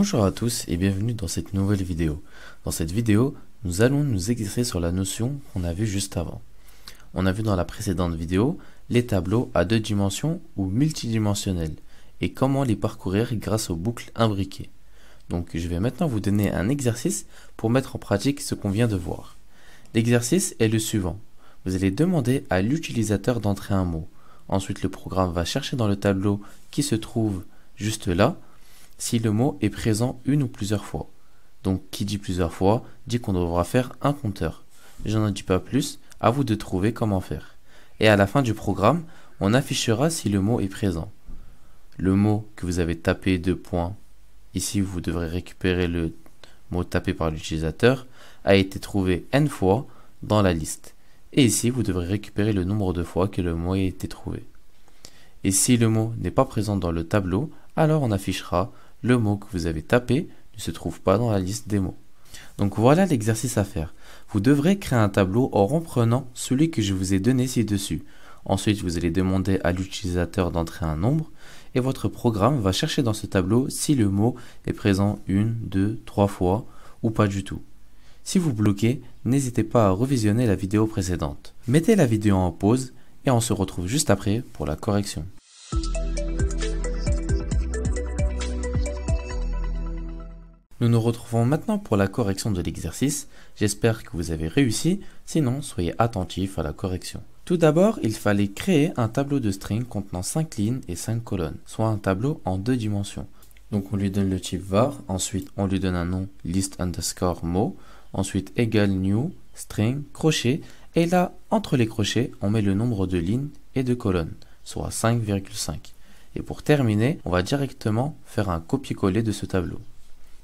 Bonjour à tous et bienvenue dans cette nouvelle vidéo. Dans cette vidéo, nous allons nous exercer sur la notion qu'on a vue juste avant. On a vu dans la précédente vidéo les tableaux à deux dimensions ou multidimensionnels et comment les parcourir grâce aux boucles imbriquées. Donc je vais maintenant vous donner un exercice pour mettre en pratique ce qu'on vient de voir. L'exercice est le suivant. Vous allez demander à l'utilisateur d'entrer un mot. Ensuite le programme va chercher dans le tableau qui se trouve juste là si le mot est présent une ou plusieurs fois. Donc qui dit plusieurs fois dit qu'on devra faire un compteur. Je n'en dis pas plus, à vous de trouver comment faire. Et à la fin du programme, on affichera si le mot est présent. Le mot que vous avez tapé deux points, ici vous devrez récupérer le mot tapé par l'utilisateur, a été trouvé n fois dans la liste. Et ici vous devrez récupérer le nombre de fois que le mot a été trouvé. Et si le mot n'est pas présent dans le tableau, alors on affichera le mot que vous avez tapé ne se trouve pas dans la liste des mots. Donc voilà l'exercice à faire. Vous devrez créer un tableau en reprenant celui que je vous ai donné ci-dessus. Ensuite, vous allez demander à l'utilisateur d'entrer un nombre et votre programme va chercher dans ce tableau si le mot est présent une, deux, trois fois ou pas du tout. Si vous bloquez, n'hésitez pas à revisionner la vidéo précédente. Mettez la vidéo en pause et on se retrouve juste après pour la correction. Nous nous retrouvons maintenant pour la correction de l'exercice. J'espère que vous avez réussi, sinon soyez attentifs à la correction. Tout d'abord, il fallait créer un tableau de string contenant 5 lignes et 5 colonnes, soit un tableau en deux dimensions. Donc on lui donne le type var, ensuite on lui donne un nom list underscore mot, ensuite égal new, string, crochet, et là, entre les crochets, on met le nombre de lignes et de colonnes, soit 5,5. Et pour terminer, on va directement faire un copier-coller de ce tableau.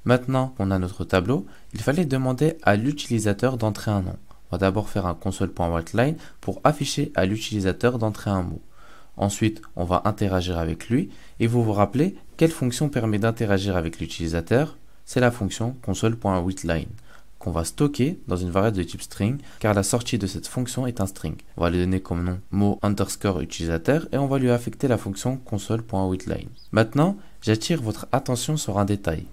Maintenant qu'on a notre tableau, il fallait demander à l'utilisateur d'entrer un nom. On va d'abord faire un console.witline pour afficher à l'utilisateur d'entrer un mot. Ensuite, on va interagir avec lui et vous vous rappelez quelle fonction permet d'interagir avec l'utilisateur C'est la fonction console.witline qu'on va stocker dans une variable de type string car la sortie de cette fonction est un string. On va lui donner comme nom mot underscore utilisateur et on va lui affecter la fonction console.witline. Maintenant, j'attire votre attention sur un détail.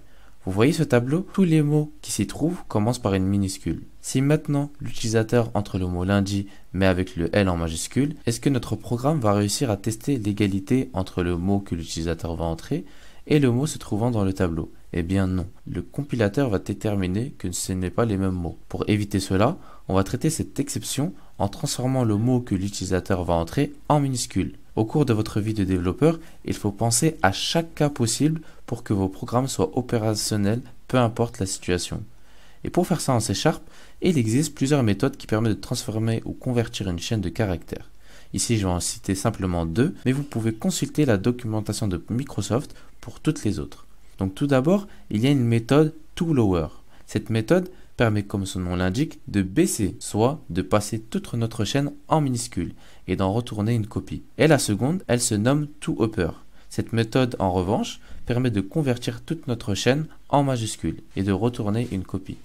Vous voyez ce tableau Tous les mots qui s'y trouvent commencent par une minuscule. Si maintenant l'utilisateur entre le mot lundi mais avec le L en majuscule, est-ce que notre programme va réussir à tester l'égalité entre le mot que l'utilisateur va entrer et le mot se trouvant dans le tableau eh bien non, le compilateur va déterminer que ce n'est pas les mêmes mots. Pour éviter cela, on va traiter cette exception en transformant le mot que l'utilisateur va entrer en minuscule. Au cours de votre vie de développeur, il faut penser à chaque cas possible pour que vos programmes soient opérationnels, peu importe la situation. Et pour faire ça en C Sharp, il existe plusieurs méthodes qui permettent de transformer ou convertir une chaîne de caractères. Ici, je vais en citer simplement deux, mais vous pouvez consulter la documentation de Microsoft pour toutes les autres. Donc tout d'abord, il y a une méthode toLower. Cette méthode permet comme son nom l'indique de baisser, soit de passer toute notre chaîne en minuscule et d'en retourner une copie. Et la seconde, elle se nomme toUpper. Cette méthode en revanche permet de convertir toute notre chaîne en majuscule et de retourner une copie.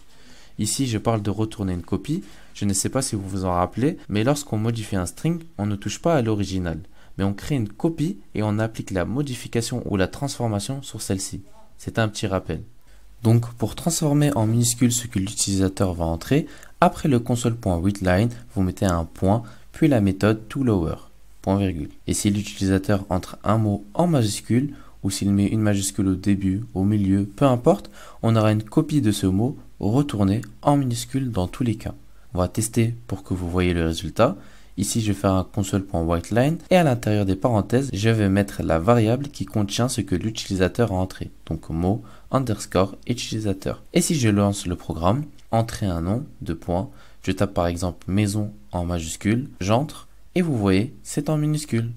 Ici, je parle de retourner une copie. Je ne sais pas si vous vous en rappelez, mais lorsqu'on modifie un string, on ne touche pas à l'original, mais on crée une copie et on applique la modification ou la transformation sur celle-ci. C'est un petit rappel. Donc pour transformer en minuscule ce que l'utilisateur va entrer, après le console.readline, vous mettez un point, puis la méthode toLower, point virgule. Et si l'utilisateur entre un mot en majuscule, ou s'il met une majuscule au début, au milieu, peu importe, on aura une copie de ce mot retournée en minuscule dans tous les cas. On va tester pour que vous voyez le résultat. Ici, je vais faire un console.whiteline et à l'intérieur des parenthèses, je vais mettre la variable qui contient ce que l'utilisateur a entré. Donc mot, underscore utilisateur. Et si je lance le programme, entrer un nom, deux points, je tape par exemple maison en majuscule, j'entre et vous voyez, c'est en minuscule.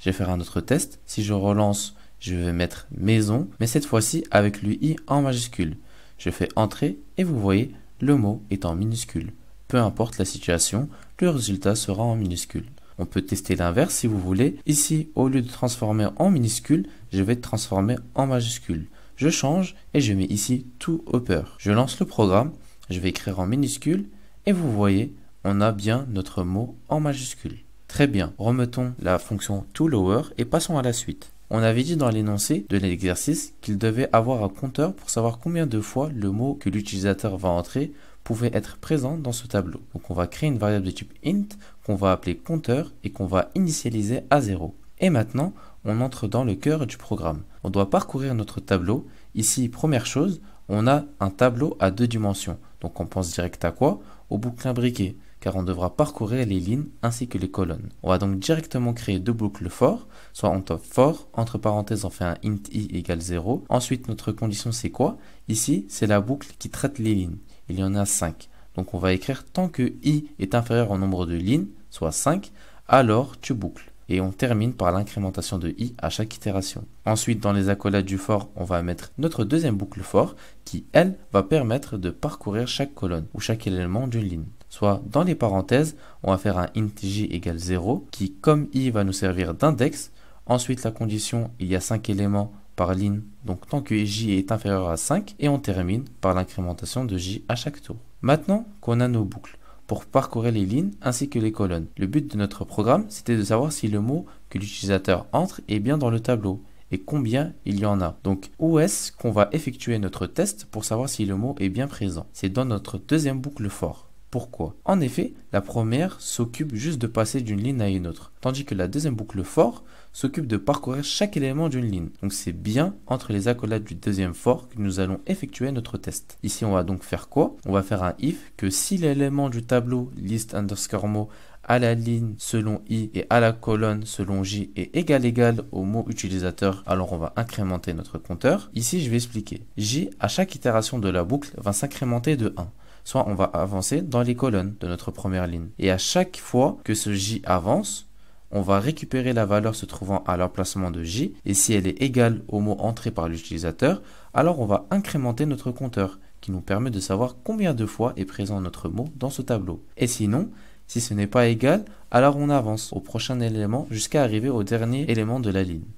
Je vais faire un autre test. Si je relance, je vais mettre maison, mais cette fois-ci avec lui i en majuscule. Je fais entrer et vous voyez, le mot est en minuscule. Peu importe la situation, le résultat sera en minuscule. On peut tester l'inverse si vous voulez. Ici, au lieu de transformer en minuscule, je vais transformer en majuscule. Je change et je mets ici tout upper. Je lance le programme, je vais écrire en minuscule et vous voyez, on a bien notre mot en majuscule. Très bien, remettons la fonction lower et passons à la suite. On avait dit dans l'énoncé de l'exercice qu'il devait avoir un compteur pour savoir combien de fois le mot que l'utilisateur va entrer pouvait être présent dans ce tableau. Donc on va créer une variable de type int qu'on va appeler compteur et qu'on va initialiser à 0. Et maintenant, on entre dans le cœur du programme. On doit parcourir notre tableau. Ici, première chose, on a un tableau à deux dimensions. Donc on pense direct à quoi Aux boucles imbriquées, car on devra parcourir les lignes ainsi que les colonnes. On va donc directement créer deux boucles for, soit on top for, entre parenthèses on fait un int i égale 0. Ensuite notre condition c'est quoi Ici c'est la boucle qui traite les lignes. Il y en a 5. Donc on va écrire tant que i est inférieur au nombre de lignes, soit 5, alors tu boucles et on termine par l'incrémentation de i à chaque itération. Ensuite, dans les accolades du for, on va mettre notre deuxième boucle for qui, elle, va permettre de parcourir chaque colonne ou chaque élément d'une ligne. Soit dans les parenthèses, on va faire un int j égale 0 qui, comme i, va nous servir d'index. Ensuite, la condition, il y a 5 éléments par ligne, donc tant que j est inférieur à 5, et on termine par l'incrémentation de j à chaque tour. Maintenant qu'on a nos boucles, pour parcourir les lignes ainsi que les colonnes. Le but de notre programme, c'était de savoir si le mot que l'utilisateur entre est bien dans le tableau et combien il y en a. Donc où est-ce qu'on va effectuer notre test pour savoir si le mot est bien présent C'est dans notre deuxième boucle fort. Pourquoi En effet, la première s'occupe juste de passer d'une ligne à une autre, tandis que la deuxième boucle fort s'occupe de parcourir chaque élément d'une ligne. Donc c'est bien entre les accolades du deuxième for que nous allons effectuer notre test. Ici on va donc faire quoi On va faire un if que si l'élément du tableau list underscore mot à la ligne selon i et à la colonne selon j est égal égal au mot utilisateur, alors on va incrémenter notre compteur. Ici, je vais expliquer. j, à chaque itération de la boucle, va s'incrémenter de 1 soit on va avancer dans les colonnes de notre première ligne. Et à chaque fois que ce J avance, on va récupérer la valeur se trouvant à l'emplacement de J et si elle est égale au mot entré par l'utilisateur, alors on va incrémenter notre compteur qui nous permet de savoir combien de fois est présent notre mot dans ce tableau. Et sinon, si ce n'est pas égal, alors on avance au prochain élément jusqu'à arriver au dernier élément de la ligne.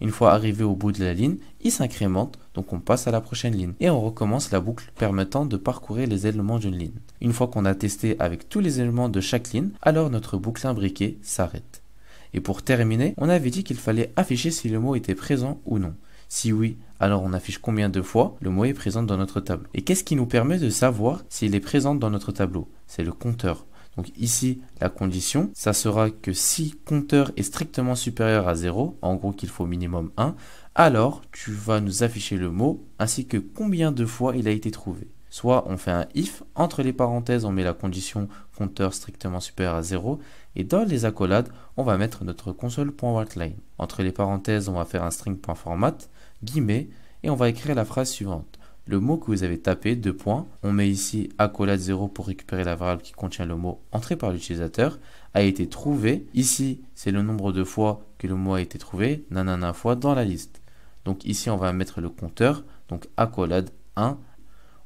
Une fois arrivé au bout de la ligne, il s'incrémente, donc on passe à la prochaine ligne et on recommence la boucle permettant de parcourir les éléments d'une ligne. Une fois qu'on a testé avec tous les éléments de chaque ligne, alors notre boucle imbriquée s'arrête. Et pour terminer, on avait dit qu'il fallait afficher si le mot était présent ou non. Si oui, alors on affiche combien de fois le mot est présent dans notre tableau. Et qu'est-ce qui nous permet de savoir s'il est présent dans notre tableau C'est le compteur. Donc ici, la condition, ça sera que si compteur est strictement supérieur à 0, en gros qu'il faut minimum 1, alors tu vas nous afficher le mot ainsi que combien de fois il a été trouvé. Soit on fait un if, entre les parenthèses on met la condition compteur strictement supérieur à 0 et dans les accolades, on va mettre notre console.WriteLine. Entre les parenthèses, on va faire un string.format, guillemets, et on va écrire la phrase suivante. Le mot que vous avez tapé, deux points, on met ici accolade 0 pour récupérer la variable qui contient le mot entré par l'utilisateur, a été trouvé. Ici, c'est le nombre de fois que le mot a été trouvé, nanana fois dans la liste. Donc ici, on va mettre le compteur, donc accolade 1,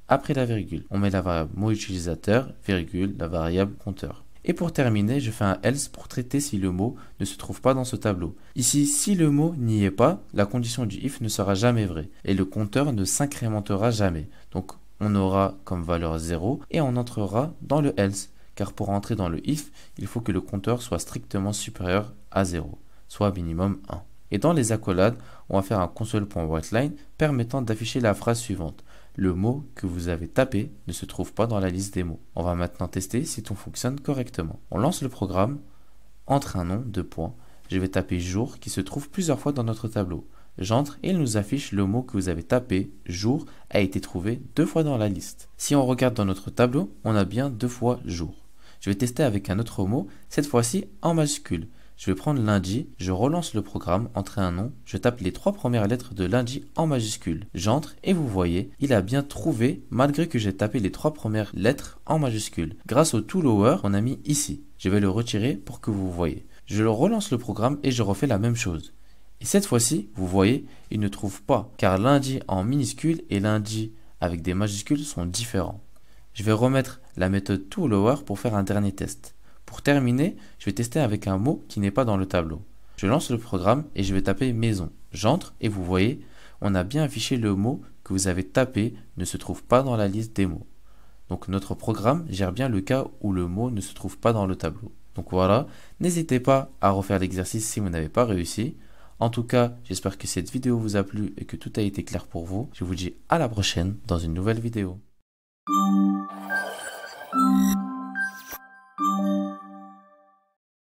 après la virgule. On met la variable mot utilisateur, virgule, la variable compteur. Et pour terminer, je fais un else pour traiter si le mot ne se trouve pas dans ce tableau. Ici, si le mot n'y est pas, la condition du if ne sera jamais vraie et le compteur ne s'incrémentera jamais. Donc on aura comme valeur 0 et on entrera dans le else car pour entrer dans le if, il faut que le compteur soit strictement supérieur à 0, soit minimum 1. Et dans les accolades, on va faire un console.whiteline permettant d'afficher la phrase suivante le mot que vous avez tapé ne se trouve pas dans la liste des mots. On va maintenant tester si tout fonctionne correctement. On lance le programme, entre un nom, deux points. Je vais taper jour qui se trouve plusieurs fois dans notre tableau. J'entre et il nous affiche le mot que vous avez tapé, jour, a été trouvé deux fois dans la liste. Si on regarde dans notre tableau, on a bien deux fois jour. Je vais tester avec un autre mot, cette fois-ci en majuscule. Je vais prendre lundi, je relance le programme, entrer un nom, je tape les trois premières lettres de lundi en majuscule. J'entre et vous voyez, il a bien trouvé malgré que j'ai tapé les trois premières lettres en majuscule. Grâce au toLower qu'on a mis ici. Je vais le retirer pour que vous voyez. Je relance le programme et je refais la même chose. Et cette fois-ci, vous voyez, il ne trouve pas car lundi en minuscule et lundi avec des majuscules sont différents. Je vais remettre la méthode toLower pour faire un dernier test. Pour terminer, je vais tester avec un mot qui n'est pas dans le tableau. Je lance le programme et je vais taper maison. J'entre et vous voyez, on a bien affiché le mot que vous avez tapé ne se trouve pas dans la liste des mots. Donc notre programme gère bien le cas où le mot ne se trouve pas dans le tableau. Donc voilà, n'hésitez pas à refaire l'exercice si vous n'avez pas réussi. En tout cas, j'espère que cette vidéo vous a plu et que tout a été clair pour vous. Je vous dis à la prochaine dans une nouvelle vidéo.